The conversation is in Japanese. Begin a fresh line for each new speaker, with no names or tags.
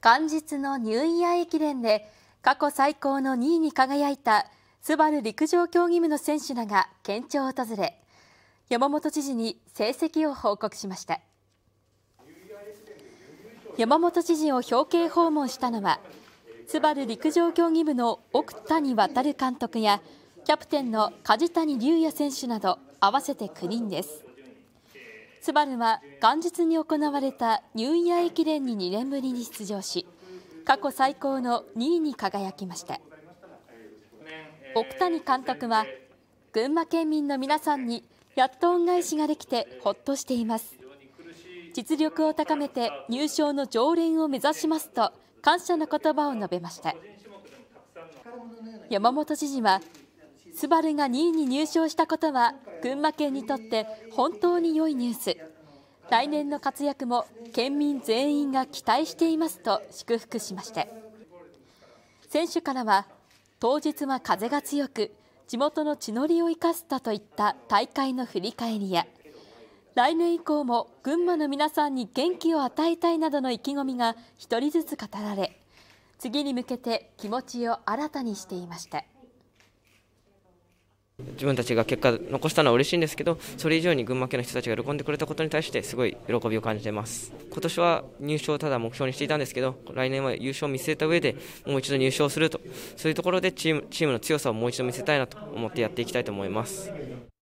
元日のニューイヤー駅伝で過去最高の2位に輝いたスバル陸上競技部の選手らが県庁を訪れ山本知事に成績を報告しました山本知事を表敬訪問したのはスバル陸上競技部の奥谷渉監督やキャプテンの梶谷龍也選手など合わせて9人ですスバルは元日に行われたニューイヤー駅伝に2年ぶりに出場し、過去最高の2位に輝きました。奥谷監督は、群馬県民の皆さんにやっと恩返しができてほっとしています。実力を高めて入賞の常連を目指しますと感謝の言葉を述べました。山本知事はスバルが2位に入賞したことは、群馬県にとって本当に良いニュース。来年の活躍も県民全員が期待していますと祝福しました。選手からは、当日は風が強く、地元の地のりを生かしたといった大会の振り返りや、来年以降も群馬の皆さんに元気を与えたいなどの意気込みが1人ずつ語られ次に向けて気持ちを新たにしていました。
自分たちが結果残したのは嬉しいんですけどそれ以上に群馬県の人たちが喜んでくれたことに対してすごい喜びを感じてます今年は入賞をただ目標にしていたんですけど来年は優勝を見据えた上でもう一度入賞するとそういうところでチームチームの強さをもう一度見せたいなと思ってやっていきたいと思います